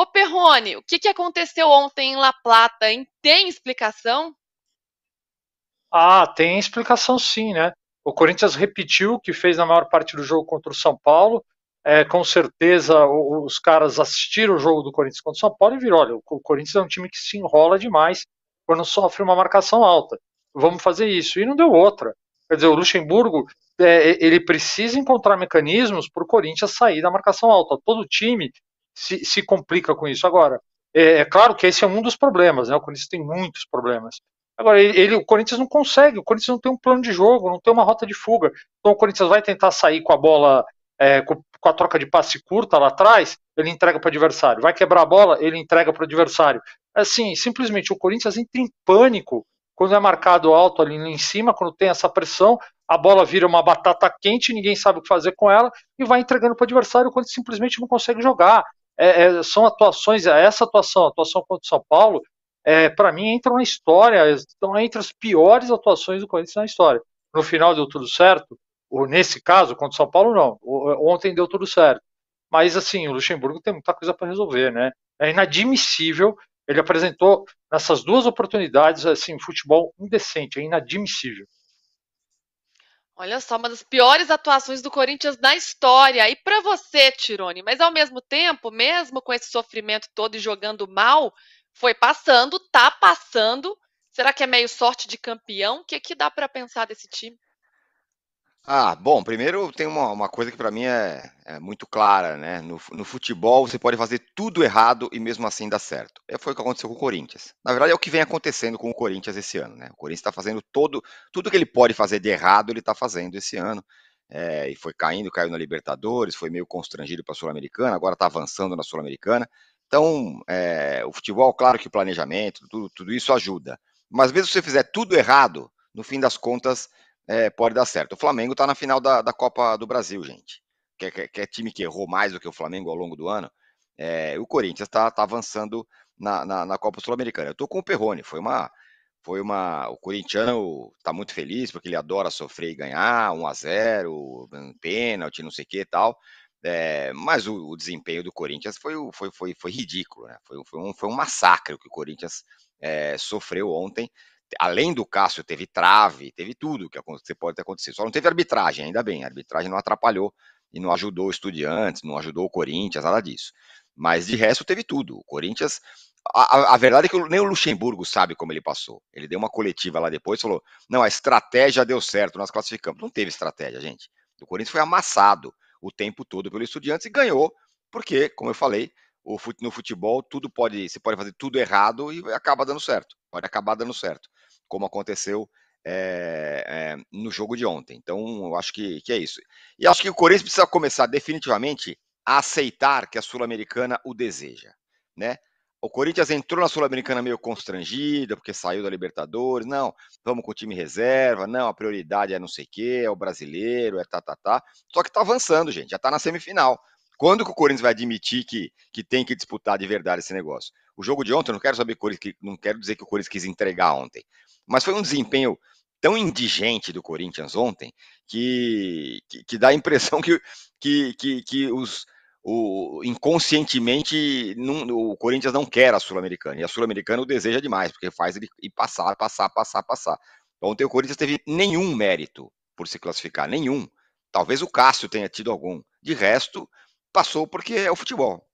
Ô Perrone, o que, que aconteceu ontem em La Plata, hein? Tem explicação? Ah, tem explicação sim, né? O Corinthians repetiu o que fez na maior parte do jogo contra o São Paulo. É, com certeza os caras assistiram o jogo do Corinthians contra o São Paulo e viram: olha, o Corinthians é um time que se enrola demais quando sofre uma marcação alta. Vamos fazer isso. E não deu outra. Quer dizer, o Luxemburgo é, ele precisa encontrar mecanismos para o Corinthians sair da marcação alta. Todo time se, se complica com isso. Agora, é, é, claro que esse é um dos problemas, né? O Corinthians tem muitos problemas. Agora, ele, ele, o Corinthians não consegue, o Corinthians não tem um plano de jogo, não tem uma rota de fuga. Então o Corinthians vai tentar sair com a bola, é, com, com, a troca de passe curta lá atrás, ele entrega para o adversário. Vai quebrar a bola, ele entrega para o adversário. Assim, simplesmente o Corinthians entra em pânico quando é marcado alto ali em cima, quando tem essa pressão, a bola vira uma batata quente, ninguém sabe o que fazer com ela e vai entregando para o adversário quando simplesmente não consegue jogar. É, é, são atuações, é essa atuação, a atuação contra o São Paulo, é, para mim entra na história, estão entre as piores atuações do Corinthians na história. No final deu tudo certo, ou nesse caso, contra o São Paulo não, ontem deu tudo certo. Mas assim, o Luxemburgo tem muita coisa para resolver, né? É inadmissível, ele apresentou nessas duas oportunidades, assim, futebol indecente, é inadmissível. Olha só, uma das piores atuações do Corinthians na história. E para você, Tirone, mas ao mesmo tempo, mesmo com esse sofrimento todo e jogando mal, foi passando, tá passando. Será que é meio sorte de campeão? O que, que dá para pensar desse time? Ah, bom, primeiro tem uma, uma coisa que para mim é, é, muito clara, né? No, no, futebol você pode fazer tudo errado e mesmo assim dar certo. É, foi o que aconteceu com o Corinthians. Na verdade é o que vem acontecendo com o Corinthians esse ano, né? O Corinthians está fazendo todo, tudo que ele pode fazer de errado ele está fazendo esse ano. É, e foi caindo, caiu na Libertadores, foi meio constrangido para a Sul-Americana, agora está avançando na Sul-Americana. Então, é, o futebol, claro que o planejamento, tudo, tudo isso ajuda. Mas mesmo se você fizer tudo errado, no fim das contas é, pode dar certo. O Flamengo está na final da, da, Copa do Brasil, gente. Que, é, que, é, que, é time que errou mais do que o Flamengo ao longo do ano. É, o Corinthians está tá avançando na, na, na Copa Sul-Americana. Eu estou com o Perrone, foi uma. Foi uma. O corintiano está muito feliz, porque ele adora sofrer e ganhar, 1 a 0 pênalti, não sei o que e tal. É, mas o, o, desempenho do Corinthians foi, foi, foi, foi ridículo, né? Foi, foi, um, foi um massacre o que o Corinthians é, sofreu ontem além do Cássio, teve trave, teve tudo que pode ter acontecido. Só não teve arbitragem, ainda bem. A arbitragem não atrapalhou e não ajudou o Estudiantes, não ajudou o Corinthians, nada disso. Mas de resto teve tudo. O Corinthians. A, a, a verdade é que nem o Luxemburgo sabe como ele passou. Ele deu uma coletiva lá depois e falou: não, a estratégia deu certo, nós classificamos. Não teve estratégia, gente. O Corinthians foi amassado o tempo todo pelo Estudiantes e ganhou, porque, como eu falei, no futebol tudo pode, você pode fazer tudo errado e acaba dando certo. Pode acabar dando certo como aconteceu é, é, no jogo de ontem. Então, eu acho que, que é isso. E acho que o Corinthians precisa começar definitivamente a aceitar que a Sul-Americana o deseja, né? O Corinthians entrou na Sul-Americana meio constrangido, porque saiu da Libertadores. Não, vamos com o time reserva. Não, a prioridade é não sei o quê, é o brasileiro, é tá, tá, tá. Só que tá avançando, gente, já tá na semifinal. Quando que o Corinthians vai admitir que, que tem que disputar de verdade esse negócio? O jogo de ontem, eu não quero saber que, não quero dizer que o Corinthians quis entregar ontem, mas foi um desempenho tão indigente do Corinthians ontem que, que, que dá a impressão que, que, que, que os, o, inconscientemente não, o Corinthians não quer a Sul-Americana. E a Sul-Americana o deseja demais, porque faz ele ir passar, passar, passar, passar. Ontem o Corinthians teve nenhum mérito por se classificar, nenhum. Talvez o Cássio tenha tido algum. De resto, passou porque é o futebol.